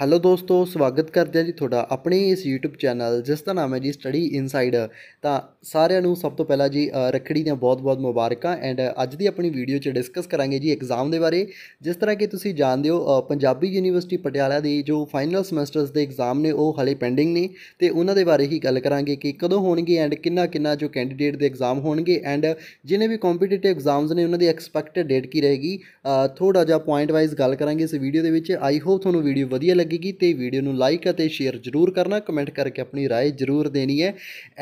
hello ਦੋਸਤੋ ਸਵਾਗਤ ਕਰਦੇ ਆ ਜੀ ਤੁਹਾਡਾ ਆਪਣੇ ਇਸ YouTube ਚੈਨਲ ਜਿਸ ਦਾ ਨਾਮ ਹੈ ਜੀ ਸਟੱਡੀ ਇਨਸਾਈਡ ਤਾਂ ਸਾਰਿਆਂ ਨੂੰ ਸਭ ਤੋਂ ਪਹਿਲਾਂ ਜੀ ਰੱਖੜੀ ਦੀਆਂ ਬਹੁਤ-ਬਹੁਤ ਮੁਬਾਰਕਾਂ ਐਂਡ ਅੱਜ ਦੀ ਆਪਣੀ ਵੀਡੀਓ 'ਚ ਡਿਸਕਸ ਕਰਾਂਗੇ ਜੀ ਐਗਜ਼ਾਮ ਦੇ ਬਾਰੇ ਜਿਸ ਤਰ੍ਹਾਂ ਕਿ ਤੁਸੀਂ ਜਾਣਦੇ ਹੋ ਪੰਜਾਬੀ ਯੂਨੀਵਰਸਿਟੀ ਪਟਿਆਲਾ ਦੇ ਜੋ ਫਾਈਨਲ ਸਮੈਸਟਰਸ ਦੇ ਐਗਜ਼ਾਮ ਨੇ ਉਹ ਹਲੇ ਪੈਂਡਿੰਗ ਨੇ ਤੇ ਉਹਨਾਂ ਦੇ ਬਾਰੇ ਹੀ ਗੱਲ ਕਰਾਂਗੇ ਕਿ ਕਦੋਂ ਹੋਣਗੇ ਐਂਡ ਕਿੰਨਾ ਕਿੰਨਾ ਜੋ ਕੈਂਡੀਡੇਟ ਦੇ ਐਗਜ਼ਾਮ ਹੋਣਗੇ ਐਂਡ ਜਿਨੇ ਵੀ ਕੰਪੀਟੀਟਿਵ ਐਗਜ਼ਾਮਸ ਨੇ ਉਹਨਾਂ ਦੀ ਐਕਸਪੈਕਟਡ ਡੇਟ ਕੀ ਰਹੇਗੀ ਥੋੜਾ ਜਿਹਾ ਪੁਆਇੰਟ ਵਾਈਜ਼ ਗੱਲ ਕਰਾਂਗੇ ਇਸ ਵੀਡੀਓ ਦੇ ਵਿੱਚ ਆਈ ਹੋਪ ਤੁਹਾਨੂੰ ਵੀਡੀਓ ਵਧੀਆ ਲੱਗੇਗੀ ਤੇ ਵੀਡੀਓ ਨੂੰ ਲਾਈਕ ਅਤੇ ਸ਼ੇਅਰ ਜ਼ਰੂਰ ਕਰਨਾ ਕਮੈਂਟ ਕਰਕੇ ਆਪਣੀ رائے ਜ਼ਰੂਰ ਦੇਣੀ ਹੈ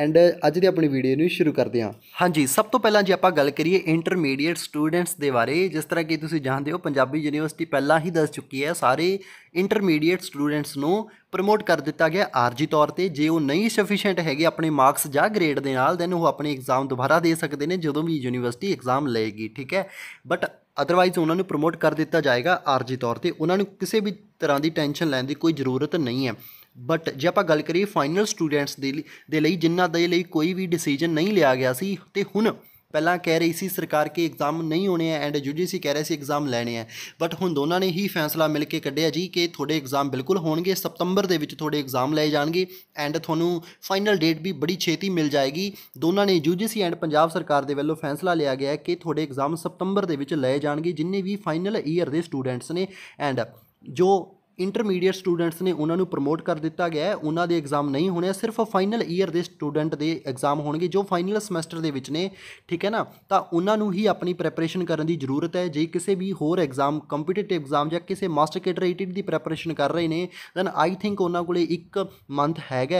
ਐਂਡ ਅੱਜ ਦੀ ਆਪਣੀ ਵੀਡੀਓ ਨੂੰ ਸ਼ੁਰੂ ਕਰਦੇ ਹਾਂ ਹਾਂਜੀ ਸਭ ਤੋਂ ਪਹਿਲਾਂ ਜੇ ਆਪਾਂ ਗੱਲ ਕਰੀਏ ਇੰਟਰਮੀਡੀਏਟ ਸਟੂਡੈਂਟਸ ਦੇ ਬਾਰੇ ਜਿਸ ਤਰ੍ਹਾਂ ਕਿ ਤੁਸੀਂ ਜਾਣਦੇ ਹੋ ਪੰਜਾਬੀ ਯੂਨੀਵਰਸਿਟੀ ਪਹਿਲਾਂ ਹੀ ਦੱਸ ਚੁੱਕੀ ਹੈ ਸਾਰੇ ਇੰਟਰਮੀਡੀਏਟ ਸਟੂਡੈਂਟਸ ਨੂੰ ਪ੍ਰਮੋਟ ਕਰ ਦਿੱਤਾ ਗਿਆ ਆਰਜੀ ਤੌਰ ਤੇ ਜੇ ਉਹ ਨਹੀਂ ਸਫੀਸ਼ੀਐਂਟ ਹੈਗੇ ਆਪਣੇ ਮਾਰਕਸ ਜਾਂ ਗ੍ਰੇਡ ਦੇ ਨਾਲ ਦੈਨ ਉਹ ਆਪਣੇ ਐਗਜ਼ਾਮ ਦੁਬਾਰਾ ਦੇ ਸਕਦੇ ਨੇ ਜਦੋਂ ਵੀ ਯੂਨੀਵਰਸਿਟੀ ਐਗਜ਼ਾਮ ਲਏਗੀ ਠੀਕ ਹੈ ਬਟ ਅਦਰਵਾਈਜ਼ ਉਹਨਾਂ ਨੂੰ ਪ੍ਰਮੋਟ ਕਰ ਦਿੱਤਾ ਜਾਏਗਾ ਆਰਜੀ ਤੌਰ ਤੇ ਉਹਨਾਂ ਨੂੰ ਕਿਸੇ ਵੀ ਤਰ੍ਹਾਂ ਦੀ ਟੈਨਸ਼ਨ ਲੈਣ ਦੀ ਕੋਈ ਜ਼ਰੂਰਤ ਨਹੀਂ ਹੈ ਬਟ ਜੇ ਆਪਾਂ ਗੱਲ ਕਰੀਏ ਫਾਈਨਲ ਸਟੂਡੈਂਟਸ ਦੇ ਲਈ ਦੇ ਲਈ ਜਿਨ੍ਹਾਂ ਦੇ ਲਈ ਕੋਈ ਵੀ ਡਿਸੀਜਨ ਨਹੀਂ ਲਿਆ ਗਿਆ ਸੀ ਤੇ ਹੁਣ ਪਹਿਲਾਂ ਕਹਿ ਰਹੀ ਸੀ ਸਰਕਾਰ ਕਿ ਐਗਜ਼ਾਮ ਨਹੀਂ ਹੋਣੇ ਐ ਐਂਡ ਯੂਜੀਸੀ ਕਹਿ ਰਹੀ ਸੀ ਐਗਜ਼ਾਮ ਲੈਣੇ ਐ ਬਟ ਹੁਣ ਦੋਨਾਂ ਨੇ ਹੀ ਫੈਸਲਾ ਮਿਲ ਕੇ ਕੱਢਿਆ ਜੀ ਕਿ ਤੁਹਾਡੇ ਐਗਜ਼ਾਮ ਬਿਲਕੁਲ ਹੋਣਗੇ ਸਤੰਬਰ ਦੇ ਵਿੱਚ ਤੁਹਾਡੇ ਐਗਜ਼ਾਮ ਲਏ ਜਾਣਗੇ ਐਂਡ ਤੁਹਾਨੂੰ ਫਾਈਨਲ ਡੇਟ ਵੀ ਬੜੀ ਛੇਤੀ ਮਿਲ ਜਾਏਗੀ ਦੋਨਾਂ ਨੇ ਯੂਜੀਸੀ ਐਂਡ ਪੰਜਾਬ ਸਰਕਾਰ ਦੇ ਵੱਲੋਂ ਫੈਸਲਾ ਲਿਆ ਗਿਆ ਹੈ ਕਿ ਤੁਹਾਡੇ ਐਗਜ਼ਾਮ ਸਤੰਬਰ ਦੇ ਵਿੱਚ ਲਏ ਜਾਣਗੇ ਜਿੰਨੇ ਵੀ ਫਾਈਨਲ ਈਅਰ ਦੇ ਸਟੂਡੈਂਟਸ ਨੇ ਐਂਡ ਜੋ ਇੰਟਰਮੀਡੀਏਟ ਸਟੂਡੈਂਟਸ ਨੇ ਉਹਨਾਂ ਨੂੰ ਪ੍ਰਮੋਟ ਕਰ ਦਿੱਤਾ ਗਿਆ ਹੈ ਉਹਨਾਂ ਦੇ ਐਗਜ਼ਾਮ ਨਹੀਂ ਹੋਣੇ ਸਿਰਫ ਫਾਈਨਲ ਈਅਰ ਦੇ ਸਟੂਡੈਂਟ ਦੇ ਐਗਜ਼ਾਮ ਹੋਣਗੇ ਜੋ ਫਾਈਨਲ ਸਮੈਸਟਰ ਦੇ ਵਿੱਚ ਨੇ ਠੀਕ ਹੈ ਨਾ ਤਾਂ ਉਹਨਾਂ ਨੂੰ ਹੀ ਆਪਣੀ ਪ੍ਰੈਪਰੇਸ਼ਨ ਕਰਨ ਦੀ ਜ਼ਰੂਰਤ ਹੈ ਜੇ ਕਿਸੇ ਵੀ ਹੋਰ ਐਗਜ਼ਾਮ ਕੰਪੀਟੀਟਿਵ ਐਗਜ਼ਾਮ ਜਾਂ ਕਿਸੇ ਮਾਸਟਰ ਕੇਟ ਦੀ ਪ੍ਰੈਪਰੇਸ਼ਨ ਕਰ ਰਹੇ ਨੇ ਦੈਨ ਆਈ ਥਿੰਕ ਉਹਨਾਂ ਕੋਲੇ ਇੱਕ ਮੰਥ ਹੈਗਾ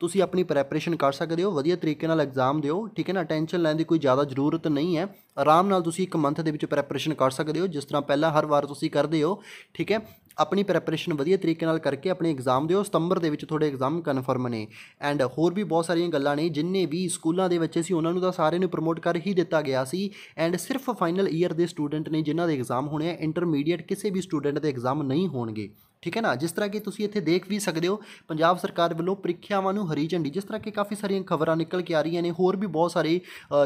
ਤੁਸੀਂ ਆਪਣੀ ਪ੍ਰੈਪਰੇਸ਼ਨ ਕਰ ਸਕਦੇ ਹੋ ਵਧੀਆ ਤਰੀਕੇ ਨਾਲ ਐਗਜ਼ਾਮ ਦਿਓ ਠੀਕ ਹੈ ਨਾ ਟੈਨਸ਼ਨ ਲੈਣ ਦੀ ਕੋਈ ਜ਼ਿਆਦਾ ਜ਼ਰੂਰਤ ਨਹੀਂ ਹੈ ਆਰਾਮ ਨਾਲ ਤੁਸੀਂ ਇੱਕ ਮੰਥ ਦੇ ਵਿੱਚ ਪ੍ਰੈਪਰੇਸ਼ਨ ਕਰ ਸਕਦੇ ਹੋ ਜਿਸ ਤਰ੍ਹਾਂ ਪਹਿਲਾਂ ਹਰ ਵਾਰ ਤੁਸੀਂ ਕਰਦੇ ਹੋ ਠੀਕ ਹੈ ਆਪਣੀ ਪ੍ਰੈਪਰੇਸ਼ਨ ਵਧੀਆ ਤਰੀਕੇ ਨਾਲ ਕਰਕੇ ਆਪਣੇ ਐਗਜ਼ਾਮ ਦਿਓ ਸਤੰਬਰ ਦੇ ਵਿੱਚ ਤੁਹਾਡੇ ਐਗਜ਼ਾਮ ਕਨਫਰਮ ਨੇ ਐਂਡ ਹੋਰ ਵੀ ਬਹੁਤ ਸਾਰੀਆਂ ਗੱਲਾਂ ਨੇ ਜਿੰਨੇ ਵੀ ਸਕੂਲਾਂ ਦੇ ਬੱਚੇ ਸੀ ਉਹਨਾਂ ਨੂੰ ਤਾਂ ਸਾਰੇ ਨੂੰ ਪ੍ਰਮੋਟ ਕਰ ਹੀ ਦਿੱਤਾ ਗਿਆ ਸੀ ਐਂਡ ਸਿਰਫ ਫਾਈਨਲ ਈਅਰ ਦੇ ਸਟੂਡੈਂਟ ਨੇ ਜਿਨ੍ਹਾਂ ਦੇ ਐਗਜ਼ਾਮ ਹੋਣੇ ਆ ਇੰਟਰਮੀਡੀਏਟ ਕਿਸੇ ਵੀ ਸਟੂਡੈਂਟ ਦੇ ਐਗਜ਼ਾਮ ਨਹੀਂ ਹੋਣਗੇ ਠੀਕ ਹੈ ਨਾ ਜਿਸ ਤਰ੍ਹਾਂ ਕਿ ਤੁਸੀਂ ਇੱਥੇ ਦੇਖ ਵੀ ਸਕਦੇ ਹੋ ਪੰਜਾਬ ਸਰਕਾਰ ਵੱਲੋਂ ਪ੍ਰੀਖਿਆਵਾਂ ਨੂੰ ਹਰੀ ਝੰਡੀ ਜਿਸ ਤਰ੍ਹਾਂ ਕਿ ਕਾਫੀ ਸਾਰੀਆਂ ਖਬਰਾਂ ਨਿਕਲ ਕੇ ਆ ਰਹੀਆਂ ਨੇ ਹੋਰ ਵੀ ਬਹੁਤ ਸਾਰੇ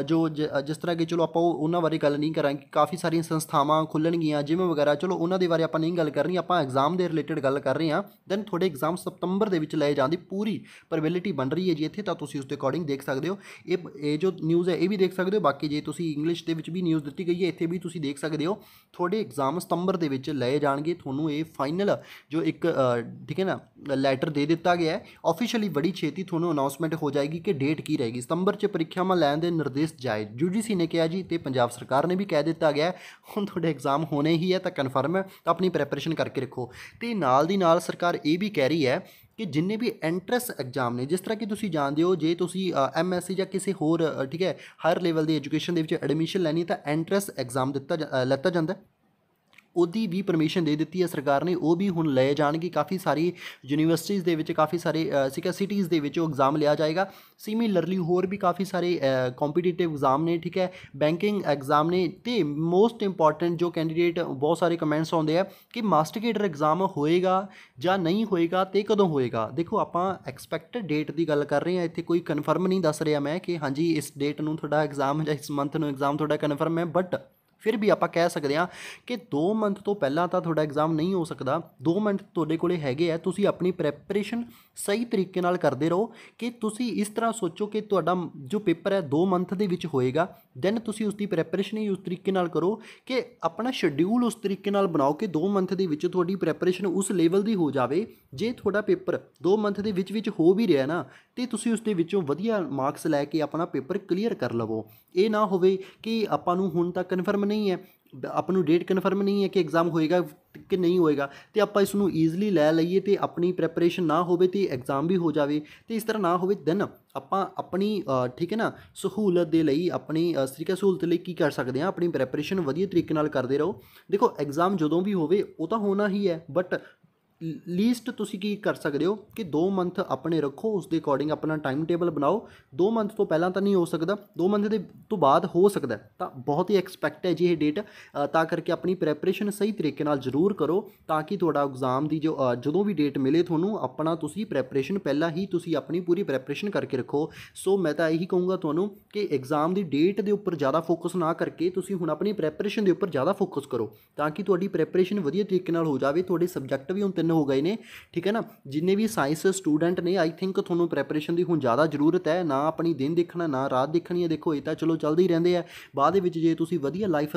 ਜੋ ਜਿਸ ਤਰ੍ਹਾਂ ਕਿ ਚਲੋ ਆਪਾਂ ਉਹਨਾਂ ਬਾਰੇ ਗੱਲ ਨਹੀਂ ਕਰਾਂਗੇ ਕਾਫੀ ਸਾਰੀਆਂ ਸੰਸਥਾਵਾਂ ਖੁੱਲਣਗੀਆਂ ਜਿਮ ਵਗੈਰਾ ਚਲੋ ਉਹਨਾਂ ਦੇ ਬਾਰੇ ਆਪਾਂ ਨਹੀਂ ਗੱਲ ਕਰਨੀ ਆਪਾਂ ਐਗਜ਼ਾਮ ਦੇ ਰਿਲੇਟਡ ਗੱਲ ਕਰ ਰਹੇ ਹਾਂ ਦੈਨ ਤੁਹਾਡੇ ਐਗਜ਼ਾਮ ਸਤੰਬਰ ਦੇ ਵਿੱਚ ਲਏ ਜਾਂਦੇ ਪੂਰੀ ਪ੍ਰੋਬੈਬਿਲਿਟੀ ਬਣ ਰਹੀ ਹੈ ਜੀ ਇੱਥੇ ਤਾਂ ਤੁਸੀਂ ਉਸ ਦੇ ਅਕੋਰਡਿੰਗ ਦੇਖ ਸਕਦੇ ਹੋ ਇਹ ਇਹ ਜੋ ਨਿਊਜ਼ ਹੈ ਇਹ ਵੀ ਦੇਖ ਸਕਦੇ ਹੋ ਬਾਕੀ ਜੇ ਤੁਸੀਂ ਇੰਗਲਿਸ਼ ਦੇ ਵਿੱਚ ਵੀ ਨਿਊਜ਼ ਦਿੱਤੀ ਗਈ ਹੈ ਇੱਥੇ ਵੀ ਤੁਸੀਂ ਦੇਖ ਸਕਦੇ ਹੋ ਤੁਹਾਡੇ ਐਗਜ਼ਾਮ ਸਤੰਬਰ ਦੇ ਵਿੱਚ ਲਏ ਜਾਣਗੇ ਤੁਹਾਨੂੰ ਇਹ ਫਾਈਨਲ ਜੋ ਇੱਕ ਠੀਕ ਹੈ ਨਾ ਲੈਟਰ ਦੇ ਦਿੱਤਾ ਗਿਆ ਹੈ ਆਫੀਸ਼ੀਅਲੀ ਬੜੀ ਛੇਤੀ ਤੁਹਾਨੂੰ ਅਨਾਉਂਸਮੈਂਟ ਹੋ ਜਾਏਗੀ ਕਿ ਡੇਟ ਕੀ ਰਹੇਗੀ ਸਤੰਬਰ 'ਚ ਪ੍ਰੀਖਿਆਵਾਂ ਲੈਣ ਦੇ ਨਿਰਦੇਸ਼ ਜਾਏ ਯੂਜੀਸੀ ਨੇ ਕਿਹਾ ਜੀ ਤੇ ਪੰਜਾਬ ਸਰਕਾਰ ਨੇ ਵੀ ਕਹਿ ਦਿੱਤਾ ਗਿਆ ਹੁਣ ਤੁਹਾਡੇ ਐਗਜ਼ਾਮ ਹੋਣੇ ਹੀ ਹੈ ਤਾਂ ਕਨਫਰਮ ਹੈ ਤਾਂ ਆਪਣੀ ਪ੍ਰੈਪਰੇਸ਼ਨ ਕਰਕੇ ਰੱਖੋ ਤੇ ਨਾਲ ਦੀ ਨਾਲ ਸਰਕਾਰ ਇਹ ਵੀ ਕਹਿ ਰਹੀ ਹੈ ਕਿ ਜਿੰਨੇ ਵੀ ਐਂਟਰੈਂਸ ਐਗਜ਼ਾਮ ਨੇ ਜਿਸ ਤਰ੍ਹਾਂ ਕਿ ਤੁਸੀਂ ਜਾਣਦੇ ਹੋ ਜੇ ਤੁਸੀਂ ਐਮਐਸਸੀ ਜਾਂ ਕਿਸੇ ਹੋਰ ਠੀਕ ਹੈ ਹਾਇਰ ਲੈਵਲ ਦੀ ਐਜੂਕੇਸ਼ਨ ਦੇ ਵਿੱਚ ਐਡਮਿਸ਼ਨ ਲੈਣੀ ਤਾਂ ਐਂਟਰੈਂਸ ਐਗਜ਼ਾਮ ਦਿੱਤਾ ਲੈਤਾ ਜਾਂਦਾ ਉਹਦੀ ਵੀ ਪਰਮਿਸ਼ਨ ਦੇ ਦਿੱਤੀ ਹੈ ਸਰਕਾਰ ਨੇ ਉਹ ਵੀ ਹੁਣ ਲਏ ਜਾਣਗੇ ਕਾਫੀ ਸਾਰੀ ਯੂਨੀਵਰਸਿਟੀਆਂ ਦੇ ਵਿੱਚ ਕਾਫੀ ਸਾਰੇ ਸਿਕਾ ਸਿਟੀਜ਼ ਦੇ ਵਿੱਚ ਉਹ ਐਗਜ਼ਾਮ ਲਿਆ ਜਾਏਗਾ ਸਿਮਿਲਰਲੀ ਹੋਰ ਵੀ ਕਾਫੀ ਸਾਰੇ ਕੰਪੀਟੀਟਿਵ ਐਗਜ਼ਾਮ ਨੇ ਠੀਕ ਹੈ ਬੈਂਕਿੰਗ ਐਗਜ਼ਾਮ ਨੇ ਤੇ ਮੋਸਟ ਇੰਪੋਰਟੈਂਟ ਜੋ ਕੈਂਡੀਡੇਟ ਬਹੁਤ ਸਾਰੇ ਕਮੈਂਟਸ ਆਉਂਦੇ ਆ ਕਿ ਮਾਸਟਰ ਕੇਡਰ ਐਗਜ਼ਾਮ ਹੋਏਗਾ ਜਾਂ ਨਹੀਂ ਹੋਏਗਾ ਤੇ ਕਦੋਂ ਹੋਏਗਾ ਦੇਖੋ ਆਪਾਂ ਐਕਸਪੈਕਟਡ ਡੇਟ ਦੀ ਗੱਲ ਕਰ ਰਹੇ ਹਾਂ ਇੱਥੇ ਕੋਈ ਕਨਫਰਮ ਨਹੀਂ ਦੱਸ ਰਿਹਾ ਮੈਂ ਕਿ ਹਾਂਜੀ ਇਸ ਡੇਟ ਨੂੰ ਤੁਹਾਡਾ ਐਗਜ਼ਾਮ ਜਾਂ ਇਸ ਮੰਥ ਨੂੰ ਐਗਜ਼ਾਮ ਤੁਹਾਡਾ ਕਨਫਰਮ ਹੈ ਬਟ ਫਿਰ ਵੀ ਆਪਾਂ ਕਹਿ ਸਕਦੇ ਹਾਂ ਕਿ 2 ਮੰਥ ਤੋਂ ਪਹਿਲਾਂ ਤਾਂ ਤੁਹਾਡਾ ਐਗਜ਼ਾਮ ਨਹੀਂ ਹੋ ਸਕਦਾ 2 ਮੰਥ ਤੁਹਾਡੇ ਕੋਲੇ ਹੈਗੇ ਆ ਤੁਸੀਂ ਆਪਣੀ ਪ੍ਰੈਪਰੇਸ਼ਨ ਸਹੀ ਤਰੀਕੇ ਨਾਲ ਕਰਦੇ ਰਹੋ ਕਿ ਤੁਸੀਂ ਇਸ ਤਰ੍ਹਾਂ ਸੋਚੋ ਕਿ ਤੁਹਾਡਾ ਜੋ ਪੇਪਰ ਹੈ 2 ਮੰਥ ਦੇ ਵਿੱਚ ਹੋਏਗਾ ਦੈਨ ਤੁਸੀਂ ਉਸ ਦੀ ਪ੍ਰੈਪਰੇਸ਼ਨ ਹੀ ਉਸ ਤਰੀਕੇ ਨਾਲ ਕਰੋ ਕਿ ਆਪਣਾ ਸ਼ਡਿਊਲ ਉਸ ਤਰੀਕੇ ਨਾਲ ਬਣਾਓ ਕਿ 2 ਮੰਥ ਦੇ ਵਿੱਚ ਤੁਹਾਡੀ ਪ੍ਰੈਪਰੇਸ਼ਨ ਉਸ ਲੈਵਲ ਦੀ ਹੋ ਜਾਵੇ ਜੇ ਤੁਹਾਡਾ ਪੇਪਰ 2 ਮੰਥ ਦੇ ਵਿੱਚ ਵਿੱਚ ਹੋ ਵੀ ਰਿਹਾ ਨਾ ਤੇ ਤੁਸੀਂ ਉਸ ਦੇ ਵਿੱਚੋਂ ਵਧੀਆ ਮਾਰਕਸ ਲੈ ਕੇ ਆਪਣਾ ਪੇਪਰ ਕਲੀਅਰ ਕਰ ਲਵੋ ਇਹ ਨਾ ਹੋਵੇ ਕਿ ਆਪਾਂ ਨੂੰ ਹੁਣ ਤੱਕ ਕਨਫਰਮ ਨਹੀਂ ਹੈ ਆਪਾਂ ਨੂੰ ਡੇਟ ਕਨਫਰਮ ਨਹੀਂ ਹੈ ਕਿ ਐਗਜ਼ਾਮ ਹੋਏਗਾ ਕਿ ਨਹੀਂ ਹੋਏਗਾ ਤੇ ਆਪਾਂ ਇਸ ਨੂੰ ਈਜ਼ੀਲੀ ਲੈ ਲਈਏ ਤੇ ਆਪਣੀ ਪ੍ਰੈਪਰੇਸ਼ਨ ਨਾ ਹੋਵੇ ਤੇ ਐਗਜ਼ਾਮ ਵੀ ਹੋ ਜਾਵੇ ਤੇ ਇਸ ਤਰ੍ਹਾਂ ਨਾ ਹੋਵੇ ਦਿਨ ਆਪਾਂ ਆਪਣੀ ਠੀਕ ਹੈ ਨਾ ਸਹੂਲਤ ਦੇ ਲਈ ਆਪਣੀ ਸਰੀਕਾ ਸਹੂਲਤ ਲਈ ਕੀ ਕਰ ਸਕਦੇ ਆ ਆਪਣੀ ਪ੍ਰੈਪਰੇਸ਼ਨ ਵਧੀਆ ਤਰੀਕੇ ਨਾਲ ਕਰਦੇ ਰਹੋ ਦੇਖੋ ਐਗਜ਼ਾਮ ਜਦੋਂ ਵੀ ਹੋਵੇ ਉਹ ਤਾਂ ਹੋਣਾ ਹੀ ਹੈ ਬਟ ਲੀਸਟ ਤੁਸੀਂ ਕੀ ਕਰ ਸਕਦੇ ਹੋ ਕਿ 2 ਮੰਥ ਆਪਣੇ ਰੱਖੋ ਉਸ ਦੇ ਅਕੋਰਡਿੰਗ ਆਪਣਾ ਟਾਈਮ ਟੇਬਲ ਬਣਾਓ 2 ਮੰਥ ਤੋਂ ਪਹਿਲਾਂ ਤਾਂ ਨਹੀਂ ਹੋ ਸਕਦਾ 2 ਮੰਥ ਦੇ ਤੋਂ ਬਾਅਦ ਹੋ ਸਕਦਾ ਤਾਂ ਬਹੁਤ ਹੀ ਐਕਸਪੈਕਟ ਹੈ ਜੀ ਇਹ ਡੇਟ ਤਾਂ ਕਰਕੇ ਆਪਣੀ ਪ੍ਰੈਪਰੇਸ਼ਨ ਸਹੀ ਤਰੀਕੇ ਨਾਲ ਜ਼ਰੂਰ ਕਰੋ ਤਾਂ ਕਿ ਤੁਹਾਡਾ ਐਗਜ਼ਾਮ ਦੀ ਜੋ ਜਦੋਂ ਵੀ ਡੇਟ ਮਿਲੇ ਤੁਹਾਨੂੰ ਆਪਣਾ ਤੁਸੀਂ ਪ੍ਰੈਪਰੇਸ਼ਨ ਪਹਿਲਾਂ ਹੀ ਤੁਸੀਂ ਆਪਣੀ ਪੂਰੀ ਪ੍ਰੈਪਰੇਸ਼ਨ ਕਰਕੇ ਰੱਖੋ ਸੋ ਮੈਂ ਤਾਂ ਇਹੀ ਕਹੂੰਗਾ ਤੁਹਾਨੂੰ ਕਿ ਐਗਜ਼ਾਮ ਦੀ ਡੇਟ ਦੇ ਉੱਪਰ ਜ਼ਿਆਦਾ ਫੋਕਸ ਨਾ ਕਰਕੇ ਤੁਸੀਂ ਹੁਣ ਆਪਣੀ ਪ੍ਰੈਪਰੇਸ਼ਨ ਦੇ ਉੱਪਰ ਜ਼ਿਆਦਾ ਫੋਕਸ ਕਰੋ ਤਾਂ ਕਿ ਤੁਹਾਡੀ ਪ੍ਰੈਪਰੇਸ਼ਨ ਵਧੀਆ ਤਰੀਕੇ ਨਾਲ ਹੋ ਜਾਵੇ ਤੁਹਾਡੇ ਸਬਜੈਕਟ ਵੀ ਹੁਣ ਤਿੰਨ ਹੋ ਗਏ ਨੇ ਠੀਕ ਹੈ ਨਾ ਜਿੰਨੇ ਵੀ ਸਾਇੰਸ ਸਟੂਡੈਂਟ ਨੇ ਆਈ ਥਿੰਕ ਤੁਹਾਨੂੰ ਪ੍ਰੈਪਰੇਸ਼ਨ ਦੀ ਹੁਣ ਜ਼ਿਆਦਾ ਜ਼ਰੂਰਤ ਹੈ ਨਾ ਆਪਣੀ ਦਿਨ ਦੇਖਣਾ ਨਾ ਰਾਤ ਦੇਖਣੀ ਹੈ ਦੇਖੋ ਇਹ ਤਾਂ ਚਲੋ ਚੱਲਦੇ ਹੀ ਰਹਿੰਦੇ ਆ ਬਾਅਦ ਦੇ ਵਿੱਚ ਜੇ ਤੁਸੀਂ ਵਧੀਆ ਲਾਈਫ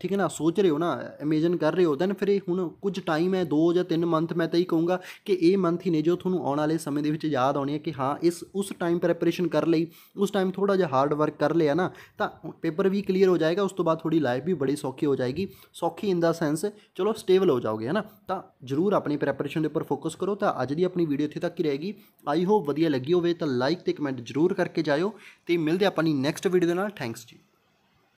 ਠੀਕ ਹੈ ਨਾ ਸੋਚ ਰਹੇ ਹੋ ਨਾ ਇਮੇਜਿਨ ਕਰ ਰਹੇ ਹੋ ਦੈਨ ਫਿਰ ਇਹ ਹੁਣ ਕੁਝ ਟਾਈਮ ਹੈ 2 ਜਾਂ 3 ਮੰਥ ਮੈਂ ਤਾਂ ਹੀ ਕਹੂੰਗਾ ਕਿ ਇਹ ਮੰਥ ਹੀ ਨੇ ਜੋ ਤੁਹਾਨੂੰ ਆਉਣ ਵਾਲੇ ਸਮੇਂ ਦੇ ਵਿੱਚ ਯਾਦ ਆਉਣੀ ਹੈ ਕਿ ਹਾਂ ਇਸ ਉਸ ਟਾਈਮ ਪ੍ਰੈਪਰੇਸ਼ਨ ਕਰ ਲਈ ਉਸ ਟਾਈਮ ਥੋੜਾ ਜਿਹਾ ਹਾਰਡ ਵਰਕ ਕਰ ਲਿਆ ਨਾ ਤਾਂ ਪੇਪਰ ਵੀ ਕਲੀਅਰ ਹੋ ਜਾਏਗਾ ਉਸ ਤੋਂ ਬਾਅਦ ਥੋੜੀ ਲਾਈਫ ਵੀ ਬੜੀ ਸੌਖੀ ਹੋ ਜਾਏਗੀ ਸੌਖੀ ਇਨ ਦਾ ਸੈਂਸ ਚਲੋ ਸਟੇਬਲ ਹੋ ਜਾਓਗੇ ਹੈ ਨਾ ਤਾਂ ਜ਼ਰੂਰ ਆਪਣੀ ਪ੍ਰੈਪਰੇਸ਼ਨ ਦੇ ਉੱਪਰ ਫੋਕਸ ਕਰੋ ਤਾਂ ਅੱਜ ਦੀ ਆਪਣੀ ਵੀਡੀਓ ਇੱਥੇ ਤੱਕ ਹੀ ਰਹੇਗੀ ਆਈ ਹੋਪ ਵਧੀਆ ਲੱਗੀ ਹੋਵੇ ਤਾਂ ਲਾਈਕ ਤੇ ਕਮੈਂਟ ਜ਼ਰੂਰ ਕਰਕੇ ਜਾਇਓ ਤੇ ਮਿਲਦੇ ਆਪਾਂ ਨੀ ਨੈਕਸਟ ਵੀਡੀਓ ਦੇ ਨਾਲ ਥੈਂਕਸ ਜੀ